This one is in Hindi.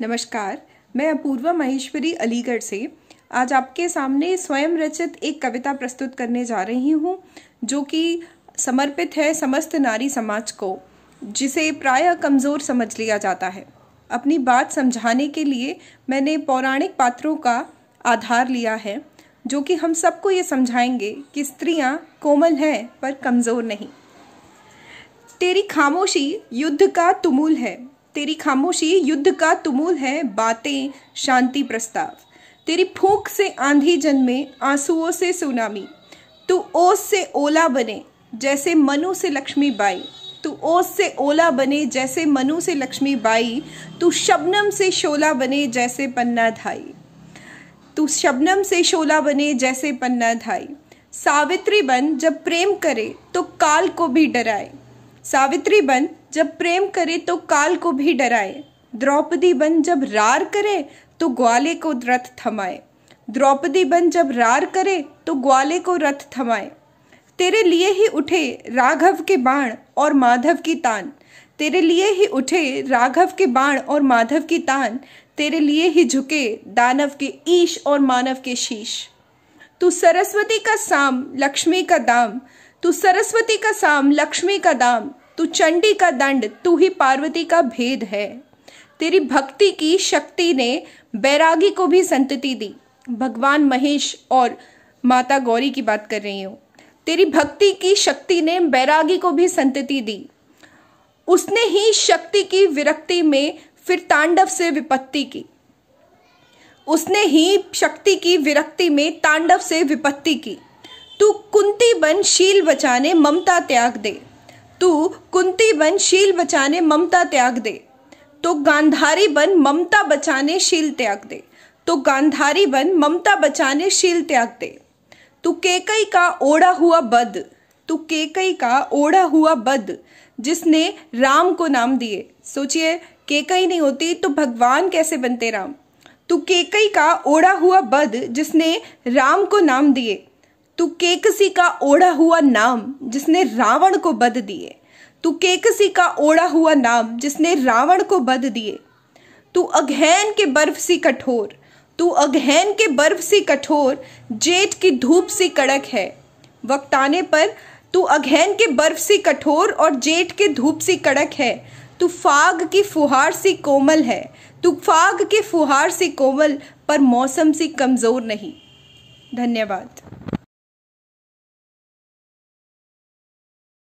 नमस्कार मैं अपूर्वा महेश्वरी अलीगढ़ से आज आपके सामने स्वयं रचित एक कविता प्रस्तुत करने जा रही हूँ जो कि समर्पित है समस्त नारी समाज को जिसे प्राय कमज़ोर समझ लिया जाता है अपनी बात समझाने के लिए मैंने पौराणिक पात्रों का आधार लिया है जो कि हम सबको ये समझाएंगे कि स्त्रियाँ कोमल हैं पर कमज़ोर नहीं तेरी खामोशी युद्ध का तुमूल है तेरी खामोशी युद्ध का तुमूल है बातें शांति प्रस्ताव तेरी फूक से आंधी जन्मे आंसुओं से सुनामी तू ओस से ओला बने जैसे मनु से लक्ष्मी बाई तू ओस से ओला बने जैसे मनु से लक्ष्मी बाई तू शबनम से शोला बने जैसे पन्ना धाई तू शबनम से शोला बने जैसे पन्ना धाई सावित्री बन जब प्रेम करे तो काल को भी डराए सावित्री बन जब प्रेम करे तो काल को भी डराए द्रौपदी बन जब रार करे तो ग्वाले को रथ थमाए द्रौपदी बन जब रार करे तो ग्वाले को रथ थमाए तेरे लिए ही उठे राघव के बाण और माधव की तान तेरे लिए ही उठे राघव के बाण और माधव की तान तेरे लिए ही झुके दानव के ईश और मानव के शीश तू सरस्वती का साम लक्ष्मी का दाम तू सरस्वती का साम लक्ष्मी का दाम तू चंडी का दंड तू ही पार्वती का भेद है तेरी भक्ति की शक्ति ने बैरागी को भी संतति दी भगवान महेश और माता गौरी की बात कर रही हूँ तेरी भक्ति की शक्ति ने बैरागी को भी संतति दी उसने ही शक्ति की विरक्ति में फिर तांडव से विपत्ति की उसने ही शक्ति की विरक्ति में तांडव से विपत्ति की तू कुंती बन शील बचाने ममता त्याग दे तू कुंती बन शील बचाने ममता त्याग दे तो गांधारी बन ममता बचाने शील त्याग दे तो गांधारी बन ममता बचाने शील त्याग दे तू केकई का ओढ़ा हुआ बद तू केकई का ओढ़ा हुआ बद जिसने राम को नाम दिए सोचिए केकई नहीं होती तो भगवान कैसे बनते राम तू केकई का ओढ़ा हुआ बद जिसने राम को नाम दिए तू केकसी का ओढ़ा हुआ नाम जिसने रावण को बद दिए तू केकसी का ओढ़ा हुआ नाम जिसने रावण को बद दिए तू अघहन के बर्फ सी कठोर तू अघहन के बर्फ सी कठोर जेठ की धूप सी कड़क है वक्त आने पर तू अघहन के बर्फ सी कठोर और जेठ के धूप सी कड़क है तू फाग की फुहार सी कोमल है तू फाग के फुहार सी कोमल पर मौसम सी कमज़ोर नहीं धन्यवाद